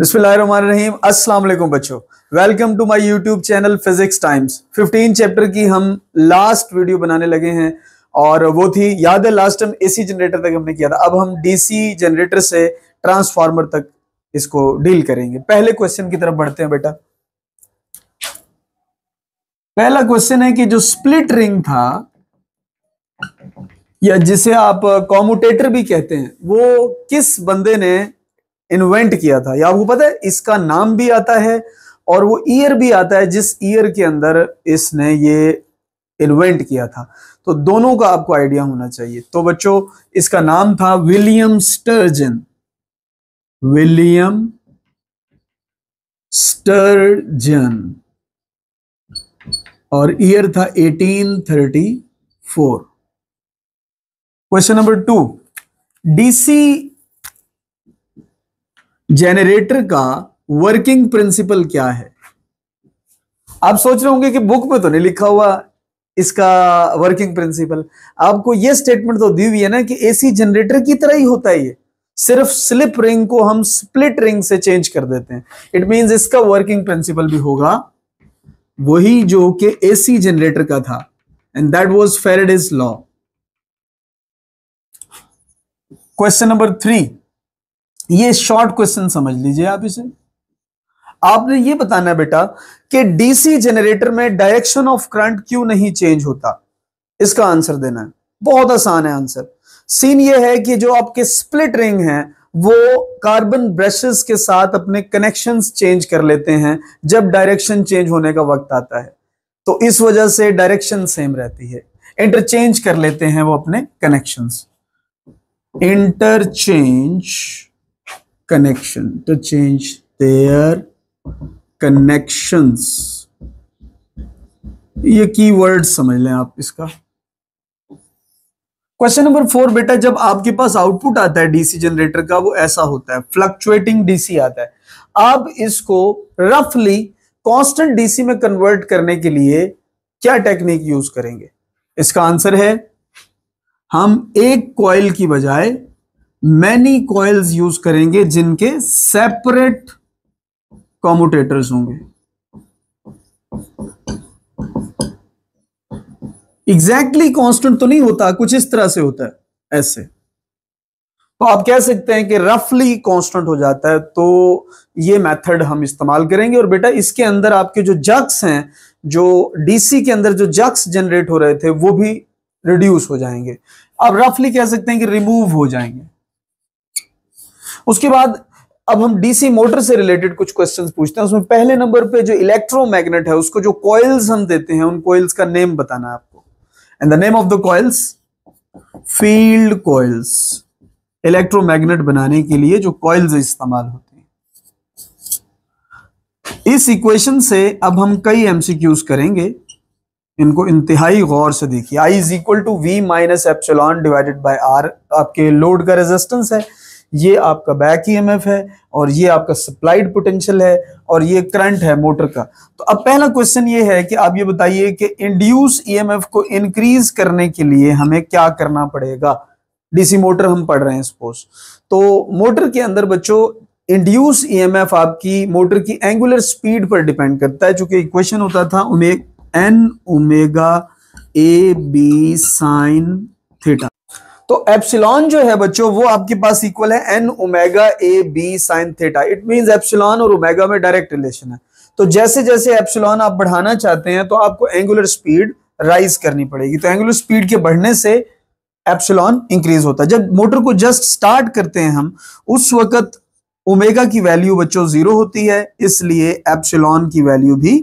बिस्मिल्लाहिर्रहमानिर्रहीम अस्सलाम वालेकुम बच्चों welcome to my YouTube channel physics times 15 chapter की हम लास्ट वीडियो बनाने लगे हैं और वो थी याद है लास्ट टाइम एसी जनरेटर तक हमने किया था अब हम डीसी जनरेटर से ट्रांसफार्मर तक इसको डील करेंगे पहले क्वेश्चन की तरफ बढ़ते हैं बेटा पहला क्वेश्चन है कि जो स्प्लिट रिंग था या जिसे आप कॉमुटेटर भी कहते हैं वो किस बंदे ने इन्वेंट किया था या आपको पता है इसका नाम भी आता है और वो ईयर भी आता है जिस ईयर के अंदर इसने ये इन्वेंट किया था तो दोनों का आपको आइडिया होना चाहिए तो बच्चों इसका नाम था विलियम स्टर्जन विलियम स्टर्जन और ईयर था 1834 question number two DC generator का वर्किंग प्रिंसिपल क्या है आप सोच रहे होंगे कि बुक में तो नहीं लिखा हुआ इसका वर्किंग प्रिंसिपल आपको यह स्टेटमेंट तो दी हुई है ना कि एसी जनरेटर की तरह ही होता है ये सिर्फ स्लिप रिंग को हम स्प्लिट रिंग से चेंज कर देते हैं इट मींस इसका वर्किंग प्रिंसिपल भी होगा वही जो कि एसी जनरेटर का था and that was Faraday's law question number three ये शॉर्ट क्वेश्चन समझ लीजिए आप इसे आपने ये बताना है बेटा कि डीसी जनरेटर में डायरेक्शन ऑफ करंट क्यों नहीं चेंज होता इसका आंसर देना है बहुत आसान है आंसर सीन ये है कि जो आपके स्प्लिट रिंग हैं वो कार्बन ब्रशेस के साथ अपने कनेक्शंस चेंज कर लेते हैं जब डायरेक्शन चेंज होने का वक्त आता है तो इस वजह से डायरेक्शन सेम रहती है इंटरचेंज कर लेते हैं वो अपने connections interchange connection to change their connections ये की वर्ड समझ लें आप इसका क्वेश्चन नंबर फोर बेटा जब आपके पास आउटपुट आता है डीसी जनरेटर का वो ऐसा होता है फ्लक्चुएटिंग डीसी आता है आप इसको रफली कांस्टेंट डीसी में कन्वर्ट करने के लिए क्या टेक्निक यूज करेंगे इसका आंसर है हम एक कॉइल की बजाय मैनी कॉयल्स यूज करेंगे जिनके सेपरेट कॉमोटेटर्स होंगे एग्जैक्टली exactly कांस्टेंट तो नहीं होता कुछ इस तरह से होता है ऐसे तो आप कह सकते हैं कि रफली कांस्टेंट हो जाता है तो ये मेथड हम इस्तेमाल करेंगे और बेटा इसके अंदर आपके जो जक्स हैं जो डीसी के अंदर जो जक्स जनरेट हो रहे थे वो भी रिड्यूस हो जाएंगे आप रफली कह सकते हैं कि रिमूव हो जाएंगे उसके बाद अब हम डीसी मोटर से रिलेटेड कुछ क्वेश्चंस पूछते हैं उसमें पहले नंबर पे जो इलेक्ट्रोमैग्नेट है उसको जो कॉइल्स हम देते हैं उन कॉइल्स का नेम बताना है आपको and the name of the coils field coils electromagnet बनाने के लिए जो कॉइल्स इस्तेमाल होते हैं इस इक्वेशन से अब हम कई एमसीक्यूज करेंगे इनको इंतहाई गौर से देखिए I is equal to V minus epsilon divided by R आपके लोड का रेजिस्टेंस है ये आपका बैक ईएमएफ है और ये आपका सप्लाइड पोटेंशियल है और ये करंट है मोटर का तो अब पहला क्वेश्चन ये है कि आप ये बताइए कि इंड्यूस ईएमएफ को इंक्रीज करने के लिए हमें क्या करना पड़ेगा डीसी मोटर हम पढ़ रहे हैं सपोज तो मोटर के अंदर बच्चों इंड्यूस ईएमएफ आपकी मोटर की एंगुलर स्पीड पर डिपेंड करता है चूंकि क्वेश्चन होता था उमे N omega A B sine theta तो एप्सिलॉन जो है बच्चों वो आपके पास इक्वल है N omega A B sine theta it means epsilon और ओमेगा में डायरेक्ट रिलेशन है तो जैसे जैसे एप्सिलॉन आप बढ़ाना चाहते हैं तो आपको एंगुलर स्पीड राइज करनी पड़ेगी तो एंगुलर स्पीड के बढ़ने से एप्सिलॉन इंक्रीज होता है जब मोटर को जस्ट स्टार्ट करते हैं हम उस वक्त ओमेगा की वैल्यू बच्चों जीरो होती है इसलिए एप्सिलॉन की वैल्यू भी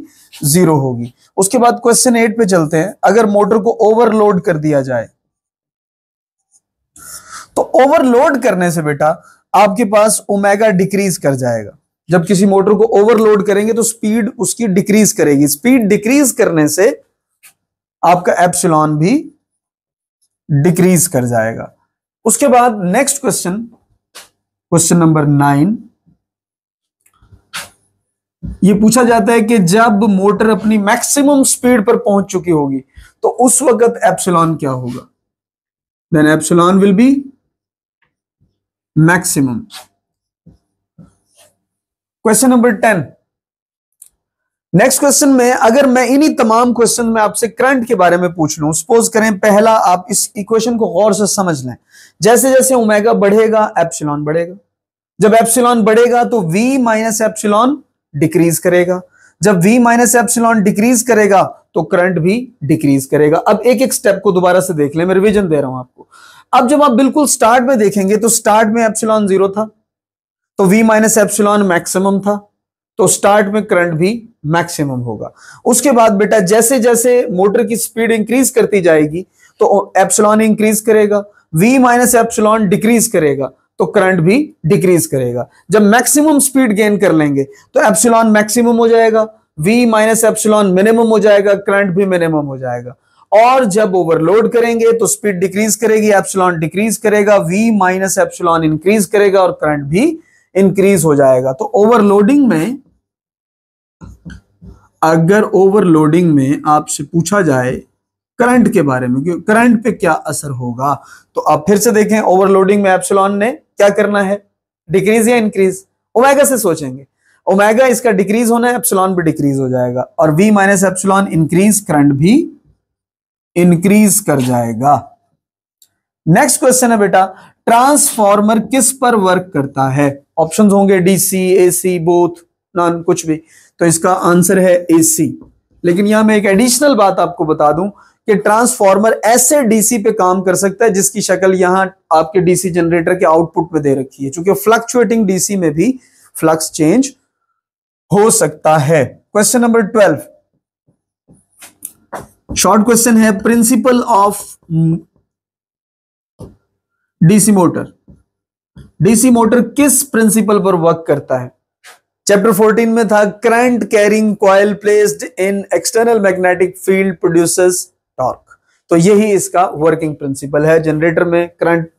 जीरो होगी उसके बाद क्वेश्चन एट पे चलते हैं अगर मोटर को ओवरलोड कर दिया जाए तो ओवरलोड करने से बेटा आपके पास ओमेगा डिक्रीज कर जाएगा जब किसी मोटर को ओवरलोड करेंगे तो स्पीड उसकी डिक्रीज करेगी स्पीड डिक्रीज करने से आपका एप्सिलॉन भी डिक्रीज कर जाएगा उसके बाद next question question number nine ये पूछा जाता है कि जब मोटर अपनी मैक्सिमम स्पीड पर पहुंच चुकी होगी तो उस वक्त एप्सिलॉन क्या होगा then epsilon will be maximum question number ten next question में अगर मैं इन्हीं तमाम क्वेश्चन में आपसे करंट के बारे में पूछ लू सपोज करें पहला आप इस इक्वेशन को गौर से समझ लें जैसे जैसे ओमेगा बढ़ेगा एप्सिलॉन बढ़ेगा जब एप्सिलॉन बढ़ेगा तो v माइनस एप्सिलॉन डिक्रीज करेगा जब v माइनस एप्सिलॉन डिक्रीज करेगा तो करंट भी डिक्रीज करेगा अब एक एक स्टेप को दोबारा से देख लें मैं रिविजन दे रहा हूं आपको अब जब आप बिल्कुल स्टार्ट में देखेंगे तो स्टार्ट में एप्सिलॉन जीरो था तो वी माइनस एप्सिलॉन मैक्सिमम था तो स्टार्ट में करंट भी मैक्सिमम होगा उसके बाद बेटा जैसे जैसे मोटर की स्पीड इंक्रीज करती जाएगी तो एप्सिलॉन इंक्रीज करेगा वी माइनस एप्सिलॉन डिक्रीज करेगा तो करंट भी डिक्रीज करेगा जब मैक्सिमम स्पीड गेन कर लेंगे तो एप्सिलॉन मैक्सिमम हो जाएगा वी माइनस एप्सिलॉन मिनिमम हो जाएगा करंट भी मिनिमम हो जाएगा और जब ओवरलोड करेंगे तो स्पीड डिक्रीज करेगी एप्सलॉन डिक्रीज करेगा वी माइनस एप्सलॉन इंक्रीज करेगा और करंट भी इंक्रीज हो जाएगा तो ओवरलोडिंग में अगर ओवरलोडिंग में आपसे पूछा जाए करंट के बारे में क्यों करंट पे क्या असर होगा तो आप फिर से देखें ओवरलोडिंग में एप्सलॉन ने क्या करना है डिक्रीज या इंक्रीज ओमेगा से सोचेंगे ओमेगा इसका डिक्रीज होना है एप्सलॉन भी डिक्रीज हो जाएगा और V minus epsilon increase current भी इंक्रीज कर जाएगा नेक्स्ट क्वेश्चन है बेटा ट्रांसफॉर्मर किस पर वर्क करता है ऑप्शन होंगे डीसी एसी बोथ नॉन कुछ भी तो इसका आंसर है एसी लेकिन यहां मैं एक एडिशनल बात आपको बता दूं कि ट्रांसफॉर्मर ऐसे डीसी पे काम कर सकता है जिसकी शक्ल यहां आपके डीसी जनरेटर के आउटपुट पे दे रखी है क्योंकि फ्लक्चुएटिंग डीसी में भी फ्लक्स चेंज हो सकता है question number twelve short question है principle of DC motor DC motor किस प्रिंसिपल पर वर्क करता है चैप्टर 14 में था current carrying coil placed in external magnetic field produce torque तो यही इसका वर्किंग प्रिंसिपल है जनरेटर में करंट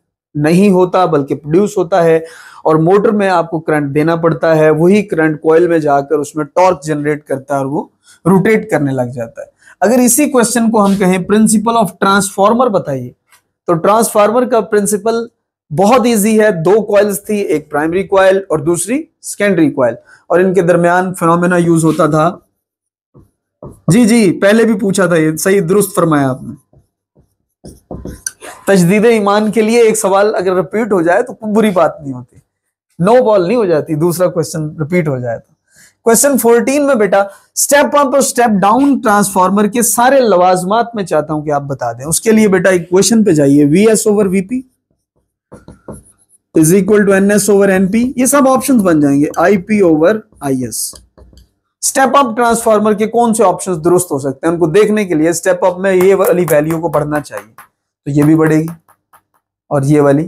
नहीं होता बल्कि प्रोड्यूस होता है और मोटर में आपको करंट देना पड़ता है वही करंट कॉयल में जाकर उसमें टॉर्क जनरेट करता है और वो रोटेट करने लग जाता है अगर इसी क्वेश्चन को हम कहें प्रिंसिपल ऑफ ट्रांसफॉर्मर बताइए तो ट्रांसफार्मर का प्रिंसिपल बहुत इजी है दो कॉयल्स थी एक प्राइमरी क्वाइल और दूसरी सेकेंडरी क्वाइल और इनके दरमियान फिनोमेना यूज होता था जी जी पहले भी पूछा था ये सही दुरुस्त फरमाया आपने तजदीद ईमान के लिए एक सवाल अगर रिपीट हो जाए तो बुरी बात नहीं होती नो बॉल नहीं हो जाती दूसरा क्वेश्चन रिपीट हो जाए तो क्वेश्चन 14 में बेटा स्टेप अप और स्टेप डाउन ट्रांसफार्मर के सारे लवाजमात में चाहता हूं कि आप बता दें उसके लिए बेटा एक क्वेश्चन पे जाइए V S over VP is equal to N S over NP ये सब ऑप्शन बन जाएंगे IP over I S step up transformer के कौन से ऑप्शन दुरुस्त हो सकते हैं उनको देखने के लिए स्टेप अप में ये वाली वैल्यू को बढ़ना चाहिए तो ये भी बढ़ेगी और ये वाली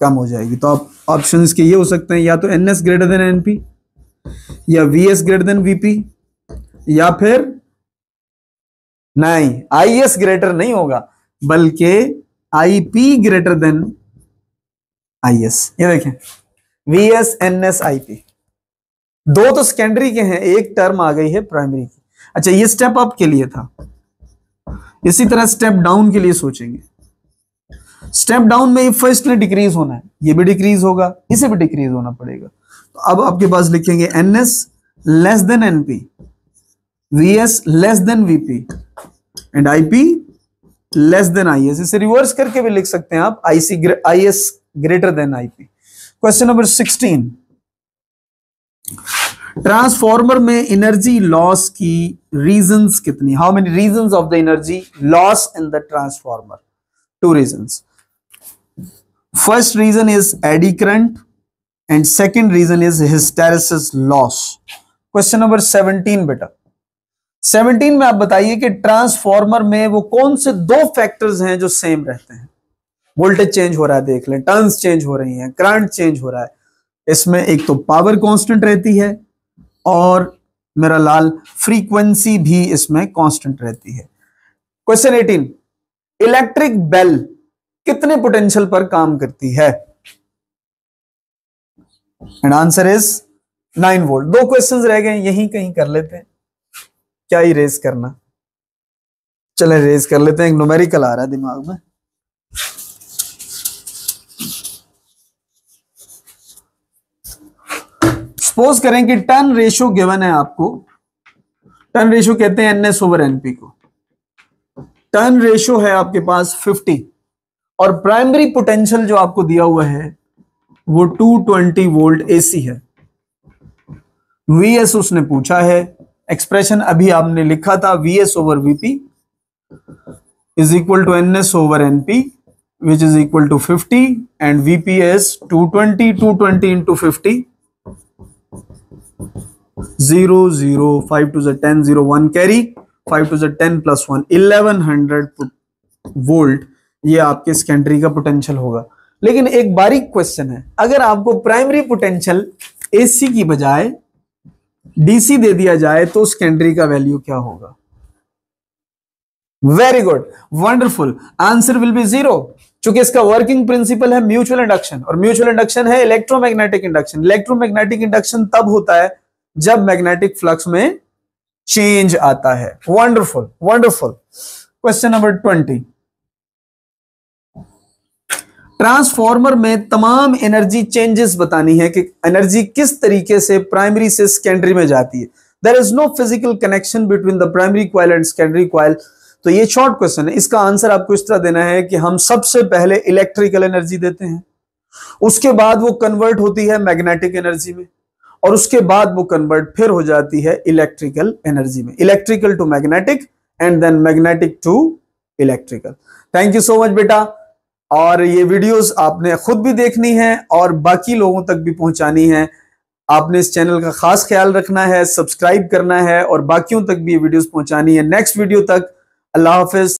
कम हो जाएगी तो आप ऑप्शन के ये हो सकते हैं या तो N S greater than NP या V S greater than VP या फिर नहीं आई एस ग्रेटर नहीं होगा बल्कि I P greater than I S ये देखें V S N S I P दो तो सेकेंडरी के हैं एक टर्म आ गई है प्राइमरी की अच्छा ये स्टेप अप के लिए था इसी तरह स्टेप डाउन के लिए सोचेंगे स्टेप डाउन में ये फर्स्ट डिक्रीज होना है ये भी डिक्रीज होगा इसे भी डिक्रीज होना पड़ेगा तो अब आपके पास लिखेंगे N S less than NP V S less than VP and IP less than I S इसे रिवर्स करके भी लिख सकते हैं आप IC S greater than IP question number sixteen transformer में एनर्जी लॉस की रीजंस कितनी how many reasons of the energy loss in the transformer two reasons first reason is eddy current and second reason is hysteresis loss question number 17 बेटा 17 में आप बताइए कि transformer में वो कौन से दो फैक्टर्स हैं जो सेम रहते हैं वोल्टेज चेंज हो रहा है देख लें टर्न्स चेंज हो रही हैं करंट चेंज हो रहा है इसमें एक तो पावर कांस्टेंट रहती है और मेरा लाल फ्रीक्वेंसी भी इसमें कांस्टेंट रहती है क्वेश्चन 18 इलेक्ट्रिक बेल कितने पोटेंशियल पर काम करती है and answer is nine volt दो क्वेश्चन रह गए यहीं कहीं कर लेते हैं क्या ही रेस करना चले रेस कर लेते हैं एक नोमेरिकल आ रहा है दिमाग में सपोज करें कि टर्न रेशो गिवन है आपको टर्न रेशो कहते हैं एनएस ओवर एनपी को टर्न रेशो है आपके पास 50 और प्राइमरी पोटेंशियल जो आपको दिया हुआ है वो 220 वोल्ट एसी है वीएस उसने पूछा है एक्सप्रेशन अभी आपने लिखा था VS over VP is equal to N S over NP which is equal to 50 and VPS 220 220 into fifty zero zero five two जेन zero one carry five two जेन plus one eleven hundred volt ये आपके secondary का potential होगा लेकिन एक बारीक question है अगर आपको प्राइमरी पोटेंशियल एसी की बजाय डीसी दे दिया जाए तो सेकेंडरी का वैल्यू क्या होगा very good wonderful answer will be zero चूंकि इसका वर्किंग प्रिंसिपल है म्यूचुअल इंडक्शन और म्यूचुअल इंडक्शन है इलेक्ट्रोमैग्नेटिक इंडक्शन इलेक्ट्रोमैग्नेटिक इंडक्शन तब होता है जब मैग्नेटिक फ्लक्स में चेंज आता है wonderful wonderful question number twenty transformer में तमाम एनर्जी चेंजेस बतानी है कि एनर्जी किस तरीके से प्राइमरी से सेकेंडरी में जाती है there is no physical connection between the primary coil and secondary coil तो ये शॉर्ट क्वेश्चन है इसका आंसर आपको इस तरह देना है कि हम सबसे पहले इलेक्ट्रिकल एनर्जी देते हैं उसके बाद वो कन्वर्ट होती है मैग्नेटिक एनर्जी में और उसके बाद वो कन्वर्ट फिर हो जाती है इलेक्ट्रिकल एनर्जी में electrical to magnetic and then magnetic to electrical thank you so much बेटा और ये वीडियोस आपने खुद भी देखनी है और बाकी लोगों तक भी पहुंचानी है आपने इस चैनल का खास ख्याल रखना है सब्सक्राइब करना है और बाकियों तक भी ये वीडियोस पहुंचानी है नेक्स्ट वीडियो तक अल्लाह हाफिज